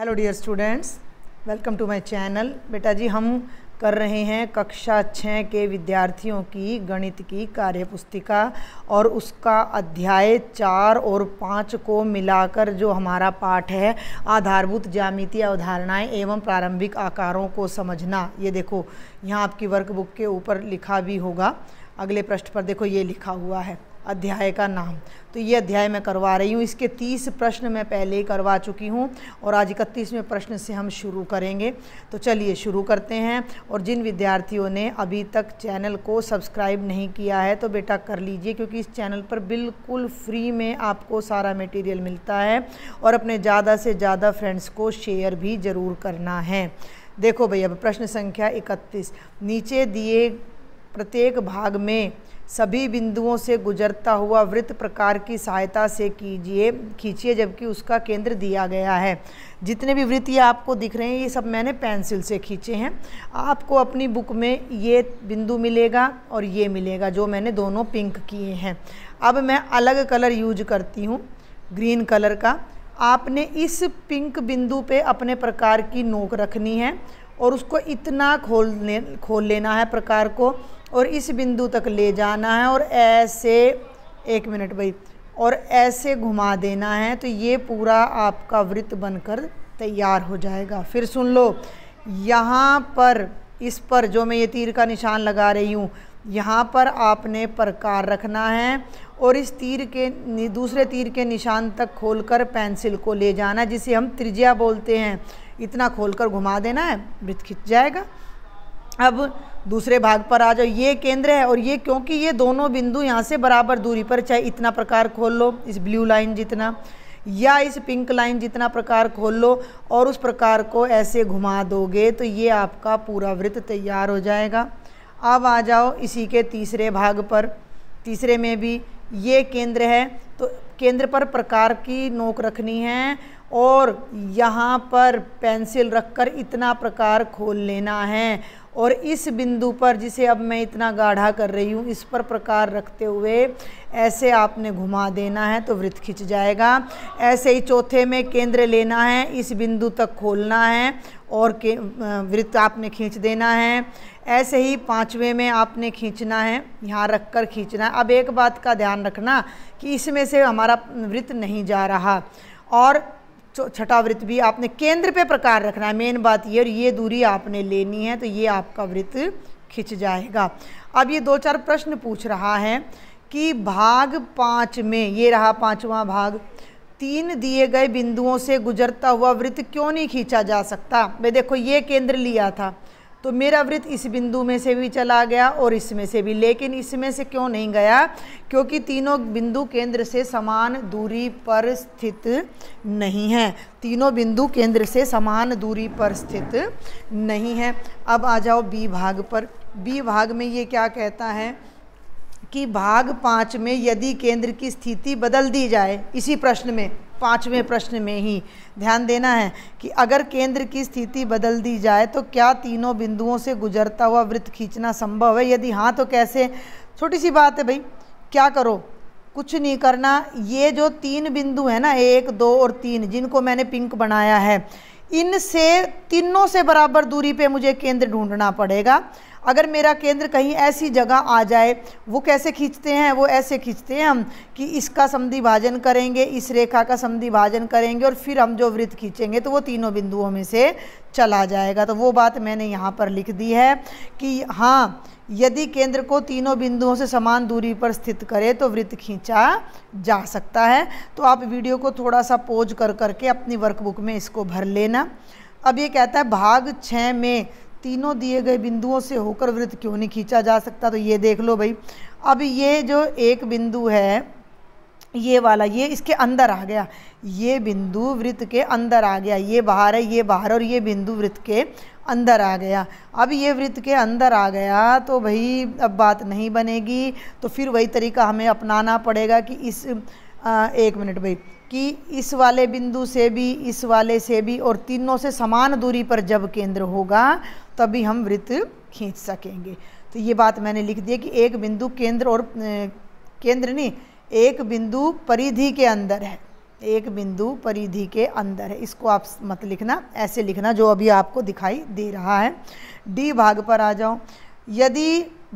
hello dear students welcome to my channel बेटा जी हम कर रहे हैं कक्षा छः के विद्यार्थियों की गणित की कार्यपुस्तिका और उसका अध्याय चार और पाँच को मिलाकर जो हमारा पाठ है आधारभूत ज्यामिति अवधारणाएं एवं प्रारंभिक आकारों को समझना ये देखो यहाँ आपकी वर्कबुक के ऊपर लिखा भी होगा अगले पृष्ठ पर देखो ये लिखा हुआ है अध्याय का नाम तो ये अध्याय मैं करवा रही हूँ इसके तीस प्रश्न मैं पहले ही करवा चुकी हूँ और आज इकतीसवें प्रश्न से हम शुरू करेंगे तो चलिए शुरू करते हैं और जिन विद्यार्थियों ने अभी तक चैनल को सब्सक्राइब नहीं किया है तो बेटा कर लीजिए क्योंकि इस चैनल पर बिल्कुल फ्री में आपको सारा मटेरियल मिलता है और अपने ज़्यादा से ज़्यादा फ्रेंड्स को शेयर भी ज़रूर करना है देखो भैया प्रश्न संख्या इकतीस नीचे दिए प्रत्येक भाग में सभी बिंदुओं से गुजरता हुआ वृत्त प्रकार की सहायता से कीजिए खींचिए जबकि उसका केंद्र दिया गया है जितने भी वृत्त ये आपको दिख रहे हैं ये सब मैंने पेंसिल से खींचे हैं आपको अपनी बुक में ये बिंदु मिलेगा और ये मिलेगा जो मैंने दोनों पिंक किए हैं अब मैं अलग कलर यूज करती हूँ ग्रीन कलर का आपने इस पिंक बिंदु पे अपने प्रकार की नोक रखनी है और उसको इतना खोल खोल लेना है प्रकार को और इस बिंदु तक ले जाना है और ऐसे एक मिनट भाई और ऐसे घुमा देना है तो ये पूरा आपका वृत्त बनकर तैयार हो जाएगा फिर सुन लो यहाँ पर इस पर जो मैं ये तीर का निशान लगा रही हूँ यहाँ पर आपने प्रकार रखना है और इस तीर के दूसरे तीर के निशान तक खोलकर पेंसिल को ले जाना जिसे हम त्रिज्या बोलते हैं इतना खोलकर घुमा देना है वृत्त खिंच जाएगा अब दूसरे भाग पर आ जाओ ये केंद्र है और ये क्योंकि ये दोनों बिंदु यहाँ से बराबर दूरी पर चाहे इतना प्रकार खोल लो इस ब्लू लाइन जितना या इस पिंक लाइन जितना प्रकार खोल लो और उस प्रकार को ऐसे घुमा दोगे तो ये आपका पूरा वृत्त तैयार हो जाएगा अब आ जाओ इसी के तीसरे भाग पर तीसरे में भी ये केंद्र है तो केंद्र पर प्रकार की नोक रखनी है और यहाँ पर पेंसिल रखकर इतना प्रकार खोल लेना है और इस बिंदु पर जिसे अब मैं इतना गाढ़ा कर रही हूँ इस पर प्रकार रखते हुए ऐसे आपने घुमा देना है तो वृत्त खिंच जाएगा ऐसे ही चौथे में केंद्र लेना है इस बिंदु तक खोलना है और के वृत्त आपने खींच देना है ऐसे ही पाँचवें में आपने खींचना है यहाँ रख कर खींचना है अब एक बात का ध्यान रखना कि इसमें से हमारा वृत्त नहीं जा रहा और छठा वृत्त भी आपने केंद्र पे प्रकार रखना है मेन बात ये और ये दूरी आपने लेनी है तो ये आपका वृत्त खिंच जाएगा अब ये दो चार प्रश्न पूछ रहा है कि भाग पाँच में ये रहा पाँचवा भाग तीन दिए गए बिंदुओं से गुजरता हुआ वृत्त क्यों नहीं खींचा जा सकता भाई देखो ये केंद्र लिया था तो मेरा वृत्त इस बिंदु में से भी चला गया और इसमें से भी लेकिन इसमें से क्यों नहीं गया क्योंकि तीनों बिंदु केंद्र से समान दूरी पर स्थित नहीं है तीनों बिंदु केंद्र से समान दूरी पर स्थित नहीं है अब आ जाओ बी भाग पर बी भाग में ये क्या कहता है कि भाग पाँच में यदि केंद्र की स्थिति बदल दी जाए इसी प्रश्न में पाँचवें प्रश्न में ही ध्यान देना है कि अगर केंद्र की स्थिति बदल दी जाए तो क्या तीनों बिंदुओं से गुजरता हुआ वृत्त खींचना संभव है यदि हाँ तो कैसे छोटी सी बात है भाई क्या करो कुछ नहीं करना ये जो तीन बिंदु है ना एक दो और तीन जिनको मैंने पिंक बनाया है इनसे तीनों से बराबर दूरी पे मुझे केंद्र ढूंढना पड़ेगा अगर मेरा केंद्र कहीं ऐसी जगह आ जाए वो कैसे खींचते हैं वो ऐसे खींचते हैं हम कि इसका समधि भाजन करेंगे इस रेखा का समधि भाजन करेंगे और फिर हम जो वृत्त खींचेंगे तो वो तीनों बिंदुओं में से चला जाएगा तो वो बात मैंने यहाँ पर लिख दी है कि हाँ यदि केंद्र को तीनों बिंदुओं से समान दूरी पर स्थित करे तो वृत्त खींचा जा सकता है तो आप वीडियो को थोड़ा सा पोज कर करके अपनी वर्कबुक में इसको भर लेना अब ये कहता है भाग छः में तीनों दिए गए बिंदुओं से होकर वृत्त क्यों नहीं खींचा जा सकता तो ये देख लो भाई अब ये जो एक बिंदु है ये वाला ये इसके अंदर आ गया ये बिंदु वृत्त के अंदर आ गया ये बाहर है ये बाहर और ये बिंदु वृत्त के अंदर आ गया अब ये वृत्त के अंदर आ गया तो भाई अब बात नहीं बनेगी तो फिर वही तरीका हमें अपनाना पड़ेगा कि इस आ, एक मिनट भाई कि इस वाले बिंदु से भी इस वाले से भी और तीनों से समान दूरी पर जब केंद्र होगा तभी हम वृत्त खींच सकेंगे तो ये बात मैंने लिख दी कि एक बिंदु केंद्र और केंद्र नहीं एक बिंदु परिधि के अंदर है एक बिंदु परिधि के अंदर है इसको आप मत लिखना ऐसे लिखना जो अभी आपको दिखाई दे रहा है डी भाग पर आ जाओ यदि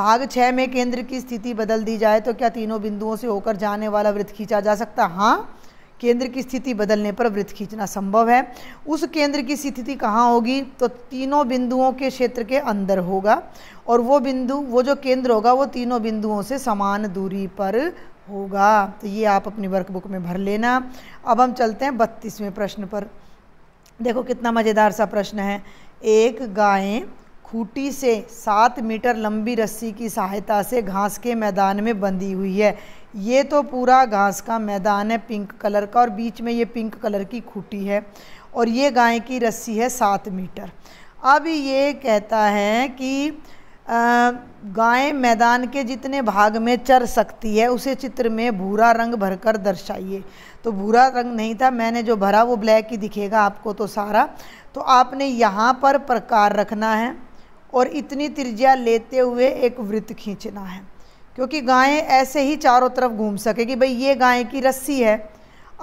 भाग छः में केंद्र की स्थिति बदल दी जाए तो क्या तीनों बिंदुओं से होकर जाने वाला वृत्त खींचा जा सकता हाँ केंद्र की स्थिति बदलने पर वृत्त खींचना संभव है उस केंद्र की स्थिति कहाँ होगी तो तीनों बिंदुओं के क्षेत्र के अंदर होगा और वो बिंदु वो जो केंद्र होगा वो तीनों बिंदुओं से समान दूरी पर होगा तो ये आप अपनी वर्कबुक में भर लेना अब हम चलते हैं बत्तीसवें प्रश्न पर देखो कितना मज़ेदार सा प्रश्न है एक गायें खूटी से सात मीटर लंबी रस्सी की सहायता से घास के मैदान में बंधी हुई है ये तो पूरा घास का मैदान है पिंक कलर का और बीच में ये पिंक कलर की खूटी है और ये गाय की रस्सी है सात मीटर अब ये कहता है कि गाय मैदान के जितने भाग में चर सकती है उसे चित्र में भूरा रंग भरकर दर्शाइए तो भूरा रंग नहीं था मैंने जो भरा वो ब्लैक ही दिखेगा आपको तो सारा तो आपने यहाँ पर प्रकार रखना है और इतनी त्रिज्या लेते हुए एक वृत्त खींचना है क्योंकि गायें ऐसे ही चारों तरफ घूम सकेगी भाई ये गाय की रस्सी है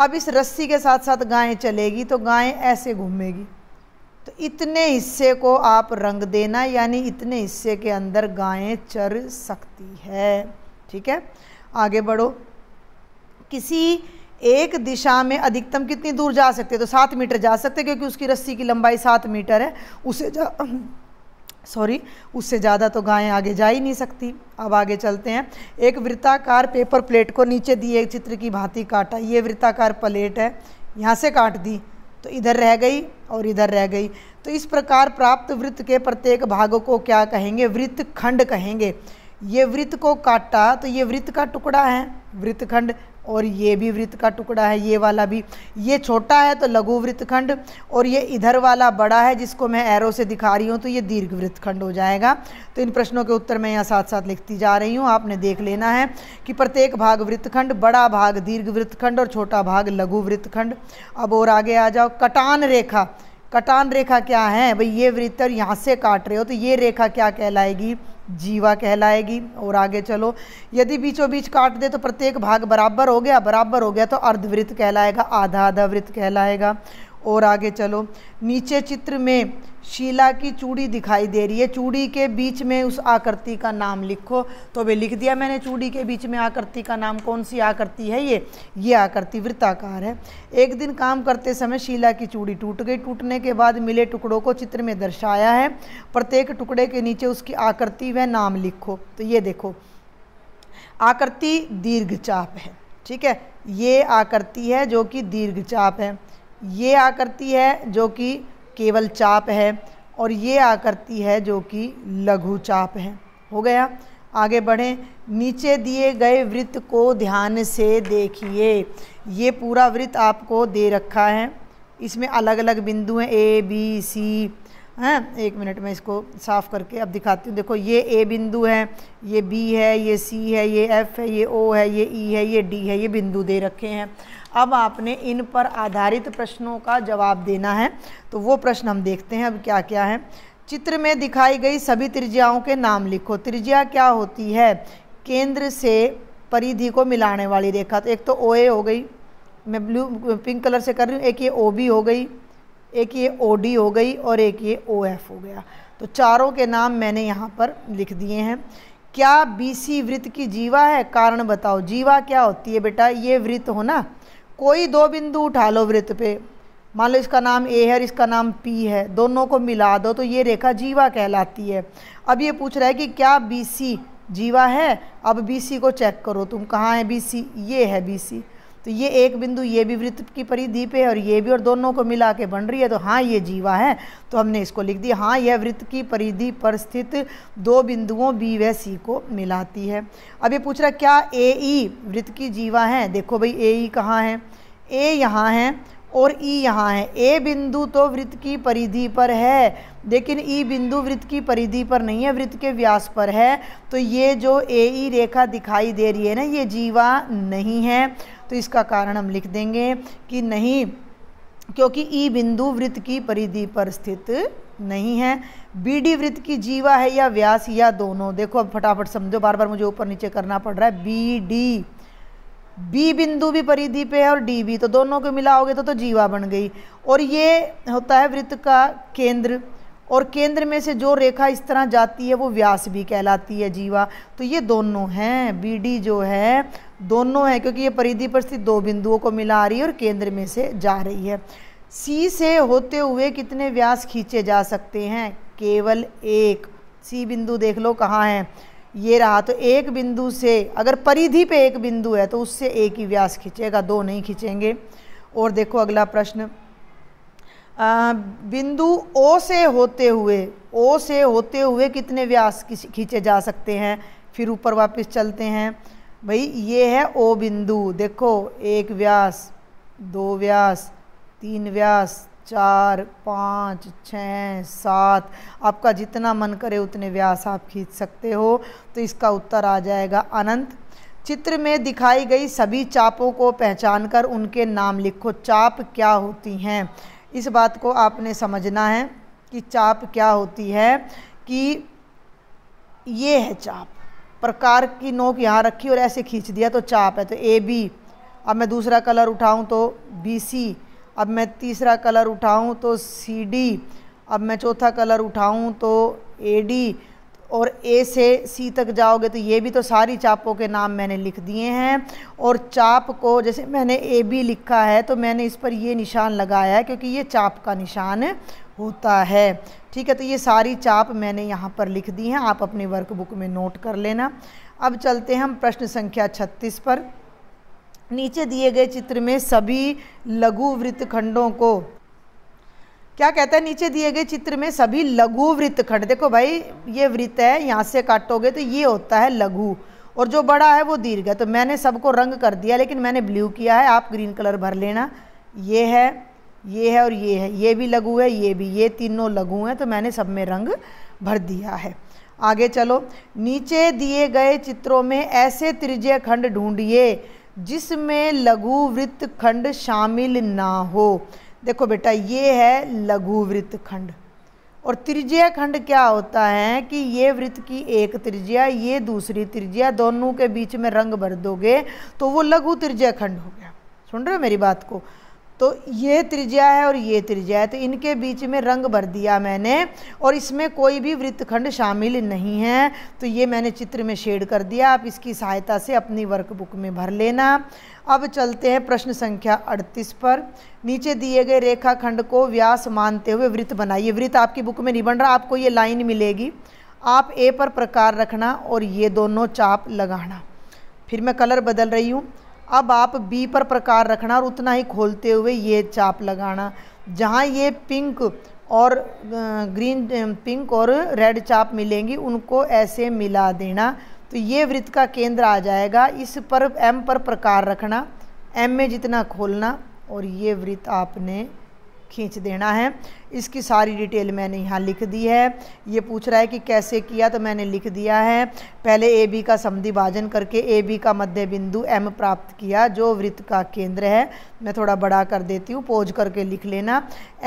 अब इस रस्सी के साथ साथ गायें चलेगी तो गायें ऐसे घूमेगी तो इतने हिस्से को आप रंग देना यानी इतने हिस्से के अंदर गायें चर सकती है ठीक है आगे बढ़ो किसी एक दिशा में अधिकतम कितनी दूर जा सकते हैं तो सात मीटर जा सकते हैं क्योंकि उसकी रस्सी की लंबाई सात मीटर है उसे जा सॉरी उससे ज़्यादा तो गायें आगे जा ही नहीं सकती अब आगे चलते हैं एक वृत्ताकार पेपर प्लेट को नीचे दिए चित्र की भांति काटा ये वृत्ताकार प्लेट है यहाँ से काट दी तो इधर रह गई और इधर रह गई तो इस प्रकार प्राप्त वृत्त के प्रत्येक भाग को क्या कहेंगे वृत्त खंड कहेंगे ये वृत्त को काटा तो ये वृत्त का टुकड़ा है वृत्त खंड और ये भी वृत्त का टुकड़ा है ये वाला भी ये छोटा है तो लघु वृत्तखंड और ये इधर वाला बड़ा है जिसको मैं एरो से दिखा रही हूँ तो ये दीर्घ वृत्तखंड हो जाएगा तो इन प्रश्नों के उत्तर मैं यहाँ साथ साथ लिखती जा रही हूँ आपने देख लेना है कि प्रत्येक भाग वृत्तखंड बड़ा भाग दीर्घ वृत्तखंड और छोटा भाग लघु वृत्तखंड अब और आगे आ जाओ कटान रेखा कटान रेखा क्या है भाई ये वृत्त और यहाँ से काट रहे हो तो ये रेखा क्या कहलाएगी जीवा कहलाएगी और आगे चलो यदि बीचों बीच काट दे तो प्रत्येक भाग बराबर हो गया बराबर हो गया तो अर्धवृत्त कहलाएगा आधा आधा वृत्त कहलाएगा और आगे चलो नीचे चित्र में शीला की चूड़ी दिखाई दे रही है चूड़ी के बीच में उस आकृति का नाम लिखो तो वे लिख दिया मैंने चूड़ी के बीच में आकृति का नाम कौन सी आकृति है ये ये आकृति वृत्ताकार है एक दिन काम करते समय शीला की चूड़ी टूट गई टूटने के बाद मिले टुकड़ों को चित्र में दर्शाया है प्रत्येक टुकड़े के नीचे उसकी आकृति व नाम लिखो तो ये देखो आकृति दीर्घचाप है ठीक है ये आकृति है जो कि दीर्घचाप है ये आकृति है जो कि केवल चाप है और ये आकृति है जो कि लघु चाप है हो गया आगे बढ़ें नीचे दिए गए वृत्त को ध्यान से देखिए ये पूरा वृत्त आपको दे रखा है इसमें अलग अलग बिंदु हैं ए बी सी हैं हाँ, एक मिनट में इसको साफ़ करके अब दिखाती हूँ देखो ये ए बिंदु है ये बी है ये सी है ये एफ़ है ये ओ है ये ई e है ये डी है ये बिंदु दे रखे हैं अब आपने इन पर आधारित प्रश्नों का जवाब देना है तो वो प्रश्न हम देखते हैं अब क्या क्या है चित्र में दिखाई गई सभी त्रिज्याओं के नाम लिखो त्रिज्या क्या होती है केंद्र से परिधि को मिलाने वाली रेखा तो एक तो ओ हो गई मैं ब्लू पिंक कलर से कर रही हूँ एक ये ओ हो गई एक ये ओ हो गई और एक ये ओ हो गया तो चारों के नाम मैंने यहाँ पर लिख दिए हैं क्या बी वृत्त की जीवा है कारण बताओ जीवा क्या होती है बेटा ये वृत्त हो ना कोई दो बिंदु उठा लो वृत्त पे मान लो इसका नाम ए है और इसका नाम पी है दोनों को मिला दो तो ये रेखा जीवा कहलाती है अब ये पूछ रहा है कि क्या बी सी जीवा है अब बी सी को चेक करो तुम कहाँ है बी सी ये है बी सी तो ये एक बिंदु ये भी वृत्त की परिधि पे है और ये भी और दोनों को मिला के बन रही है तो हाँ ये जीवा है तो हमने इसको लिख दिया हाँ यह वृत्त की परिधि पर स्थित दो बिंदुओं बी व सी को मिलाती है अब ये पूछ रहा क्या ए ई e वृत्त की जीवा है देखो भाई ए ई e कहाँ है ए यहाँ है और ई यहाँ है ए बिंदु तो वृत्त की परिधि पर है लेकिन ई बिंदु वृत्त की परिधि पर नहीं है वृत्त के व्यास पर है तो ये जो ए ई e रेखा दिखाई दे रही है ना ये जीवा नहीं है तो इसका कारण हम लिख देंगे कि नहीं क्योंकि ई बिंदु वृत्त की परिधि पर स्थित नहीं है बी डी वृत्त की जीवा है या व्यास या दोनों देखो अब फटाफट समझो बार बार मुझे ऊपर नीचे करना पड़ रहा है बी डी बी बिंदु भी परिधि पे है और डी भी तो दोनों को मिलाओगे तो तो जीवा बन गई और ये होता है वृत्त का केंद्र और केंद्र में से जो रेखा इस तरह जाती है वो व्यास भी कहलाती है जीवा तो ये दोनों हैं बी डी जो है दोनों है क्योंकि ये परिधि पर स्थित दो बिंदुओं को मिला रही है और केंद्र में से जा रही है सी से होते हुए कितने व्यास खींचे जा सकते हैं केवल एक सी बिंदु देख लो कहाँ है ये रहा तो एक बिंदु से अगर परिधि पे एक बिंदु है तो उससे एक ही व्यास खींचेगा दो नहीं खींचेंगे और देखो अगला प्रश्न बिंदु ओ से होते हुए ओ से होते हुए कितने व्यास खींचे जा सकते हैं फिर ऊपर वापस चलते हैं भाई ये है ओ बिंदु देखो एक व्यास दो व्यास तीन व्यास चार पाँच छः सात आपका जितना मन करे उतने व्यास आप खींच सकते हो तो इसका उत्तर आ जाएगा अनंत चित्र में दिखाई गई सभी चापों को पहचान कर उनके नाम लिखो चाप क्या होती हैं इस बात को आपने समझना है कि चाप क्या होती है कि ये है चाप प्रकार की नोक यहाँ रखी और ऐसे खींच दिया तो चाप है तो ए बी अब मैं दूसरा कलर उठाऊँ तो बी सी अब मैं तीसरा कलर उठाऊं तो सी डी अब मैं चौथा कलर उठाऊं तो ए डी और ए से सी तक जाओगे तो ये भी तो सारी चापों के नाम मैंने लिख दिए हैं और चाप को जैसे मैंने ए बी लिखा है तो मैंने इस पर ये निशान लगाया है क्योंकि ये चाप का निशान होता है ठीक है तो ये सारी चाप मैंने यहाँ पर लिख दी हैं आप अपनी वर्कबुक में नोट कर लेना अब चलते हैं हम प्रश्न संख्या छत्तीस पर नीचे दिए गए चित्र में सभी लघु वृत्त खंडों को क्या कहता है नीचे दिए गए चित्र में सभी लघु वृत्त खंड देखो भाई ये वृत्त है यहाँ से काटोगे तो ये होता है लघु और जो बड़ा है वो दीर्घ है तो मैंने सबको रंग कर दिया लेकिन मैंने ब्लू किया है आप ग्रीन कलर भर लेना ये है ये है और ये है ये भी लघु है ये भी ये तीनों लघु हैं तो मैंने सब में रंग भर दिया है आगे चलो नीचे दिए गए चित्रों में ऐसे त्रिज्य खंड ढूंढिए जिसमें लघु वृत्त खंड शामिल ना हो देखो बेटा ये है लघु वृत्त खंड और त्रिज्या खंड क्या होता है कि ये वृत्त की एक त्रिज्या ये दूसरी त्रिज्या दोनों के बीच में रंग भर दोगे तो वो लघु त्रिज्या खंड हो गया सुन रहे हो मेरी बात को तो ये त्रिज्या है और ये त्रिज्या है तो इनके बीच में रंग भर दिया मैंने और इसमें कोई भी वृत्तखंड शामिल नहीं है तो ये मैंने चित्र में शेड कर दिया आप इसकी सहायता से अपनी वर्कबुक में भर लेना अब चलते हैं प्रश्न संख्या 38 पर नीचे दिए गए रेखाखंड को व्यास मानते हुए वृत्त बनाइए वृत्त आपकी बुक में नहीं बन रहा आपको ये लाइन मिलेगी आप ए पर प्रकार रखना और ये दोनों चाप लगाना फिर मैं कलर बदल रही हूँ अब आप बी पर प्रकार रखना और उतना ही खोलते हुए ये चाप लगाना जहाँ ये पिंक और ग्रीन पिंक और रेड चाप मिलेंगी उनको ऐसे मिला देना तो ये वृत्त का केंद्र आ जाएगा इस पर एम पर प्रकार रखना एम में जितना खोलना और ये वृत्त आपने खींच देना है इसकी सारी डिटेल मैंने यहाँ लिख दी है ये पूछ रहा है कि कैसे किया तो मैंने लिख दिया है पहले ए बी का समधिभाजन करके ए बी का मध्य बिंदु एम प्राप्त किया जो वृत्त का केंद्र है मैं थोड़ा बड़ा कर देती हूँ पोज करके लिख लेना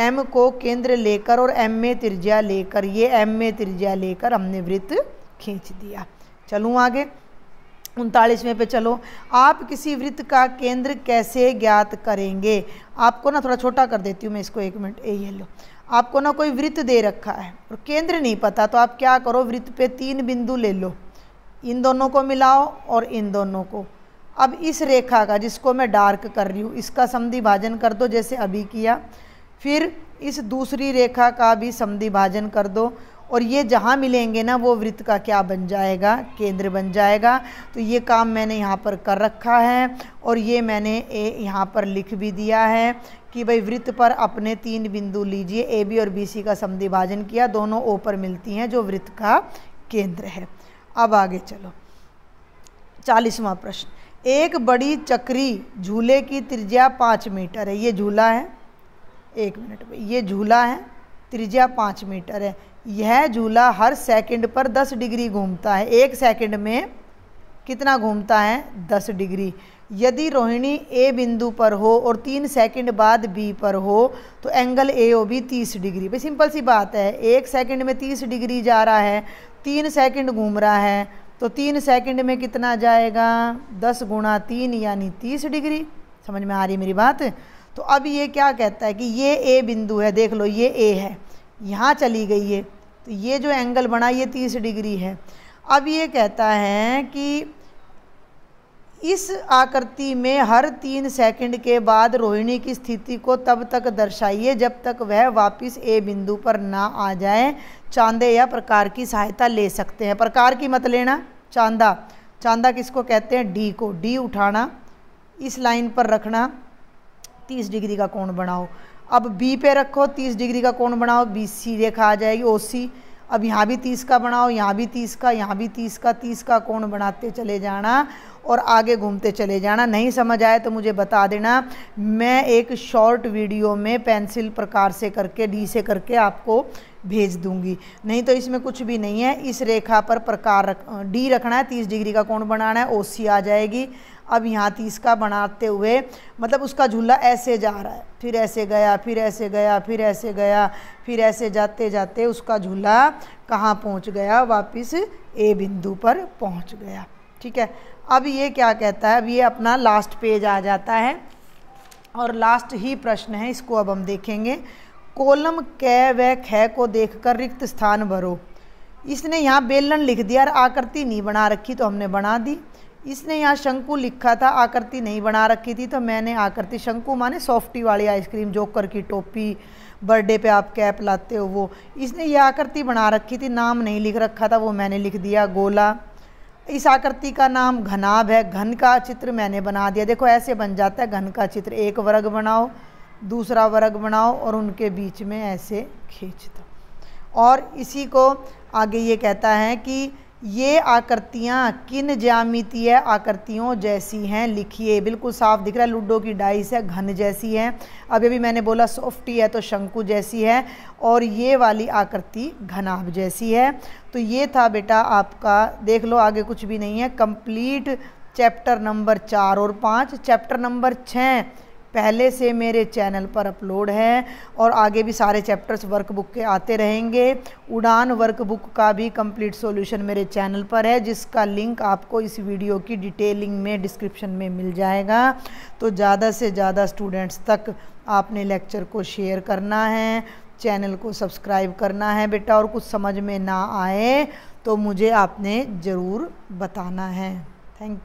एम को केंद्र लेकर और एम में त्रिज्या लेकर ये एम में त्रिज्या लेकर हमने वृत्त खींच दिया चलूँ आगे उनतालीसवें पे चलो आप किसी वृत्त का केंद्र कैसे ज्ञात करेंगे आपको ना थोड़ा छोटा कर देती हूँ मैं इसको एक मिनट ए ये लो आपको ना कोई वृत्त दे रखा है और केंद्र नहीं पता तो आप क्या करो वृत्त पे तीन बिंदु ले लो इन दोनों को मिलाओ और इन दोनों को अब इस रेखा का जिसको मैं डार्क कर रही हूँ इसका समधि भाजन कर दो जैसे अभी किया फिर इस दूसरी रेखा का भी समधि भाजन कर दो और ये जहाँ मिलेंगे ना वो वृत्त का क्या बन जाएगा केंद्र बन जाएगा तो ये काम मैंने यहाँ पर कर रखा है और ये मैंने यहाँ पर लिख भी दिया है कि भाई वृत्त पर अपने तीन बिंदु लीजिए ए बी और बी सी का समिभाजन किया दोनों ओ पर मिलती हैं जो वृत्त का केंद्र है अब आगे चलो चालीसवा प्रश्न एक बड़ी चक्री झूले की त्रिज्या पाँच मीटर है ये झूला है एक मिनट ये झूला है त्रिज्या पाँच मीटर है यह झूला हर सेकंड पर 10 डिग्री घूमता है एक सेकंड में कितना घूमता है 10 डिग्री यदि रोहिणी ए बिंदु पर हो और तीन सेकंड बाद बी पर हो तो एंगल ए ओ बी तीस डिग्री भाई सिंपल सी बात है एक सेकंड में तीस डिग्री जा रहा है तीन सेकंड घूम रहा है तो तीन सेकंड में कितना जाएगा दस गुणा तीन यानी तीस डिग्री समझ में आ रही मेरी बात तो अब ये क्या कहता है कि ये ए बिंदु है देख लो ये ए है यहाँ चली गई है तो ये जो एंगल बना ये तीस डिग्री है अब ये कहता है कि इस आकृति में हर तीन सेकंड के बाद रोहिणी की स्थिति को तब तक दर्शाइए जब तक वह वापस ए बिंदु पर ना आ जाए चांदे या प्रकार की सहायता ले सकते हैं प्रकार की मत लेना चांदा चांदा किसको कहते हैं डी को डी उठाना इस लाइन पर रखना 30 डिग्री का कोण बनाओ अब बी पे रखो 30 डिग्री का कोण बनाओ बी सी रेखा आ जाएगी ओ सी अब यहाँ भी 30 का बनाओ यहाँ भी 30 का यहाँ भी 30 का 30 का कोण बनाते चले जाना और आगे घूमते चले जाना नहीं समझ आए तो मुझे बता देना मैं एक शॉर्ट वीडियो में पेंसिल प्रकार से करके डी से करके आपको भेज दूंगी नहीं तो इसमें कुछ भी नहीं है इस रेखा पर प्रकार रख डी रखना है 30 डिग्री का कोण बनाना है ओ सी आ जाएगी अब यहाँ तीस का बनाते हुए मतलब उसका झूला ऐसे जा रहा है फिर ऐसे गया फिर ऐसे गया फिर ऐसे गया फिर ऐसे जाते जाते उसका झूला कहाँ पहुँच गया वापस ए बिंदु पर पहुँच गया ठीक है अब ये क्या कहता है अब ये अपना लास्ट पेज आ जाता है और लास्ट ही प्रश्न है इसको अब हम देखेंगे कोलम कै व ख को देखकर रिक्त स्थान भरो इसने यहाँ बेलन लिख दिया और आकृति नहीं बना रखी तो हमने बना दी इसने यहाँ शंकु लिखा था आकृति नहीं बना रखी थी तो मैंने आकृति शंकु माने सॉफ्टी वाली आइसक्रीम जोकर की टोपी बर्थडे पे आप कैप लाते हो वो इसने यह आकृति बना रखी थी नाम नहीं लिख रखा था वो मैंने लिख दिया गोला इस आकृति का नाम घनाभ है घन का चित्र मैंने बना दिया देखो ऐसे बन जाता है घन का चित्र एक वर्ग बनाओ दूसरा वर्ग बनाओ और उनके बीच में ऐसे खींच दो और इसी को आगे ये कहता है कि ये आकृतियाँ किन ज्यामितीय आकृतियों जैसी हैं लिखिए बिल्कुल साफ दिख रहा है लूडो की डाइस है घन जैसी है अभी अभी मैंने बोला सॉफ्टी है तो शंकु जैसी है और ये वाली आकृति घनाभ जैसी है तो ये था बेटा आपका देख लो आगे कुछ भी नहीं है कंप्लीट चैप्टर नंबर चार और पाँच चैप्टर नंबर छः पहले से मेरे चैनल पर अपलोड है और आगे भी सारे चैप्टर्स वर्कबुक के आते रहेंगे उड़ान वर्कबुक का भी कंप्लीट सॉल्यूशन मेरे चैनल पर है जिसका लिंक आपको इस वीडियो की डिटेलिंग में डिस्क्रिप्शन में मिल जाएगा तो ज़्यादा से ज़्यादा स्टूडेंट्स तक आपने लेक्चर को शेयर करना है चैनल को सब्सक्राइब करना है बेटा और कुछ समझ में ना आए तो मुझे आपने ज़रूर बताना है थैंक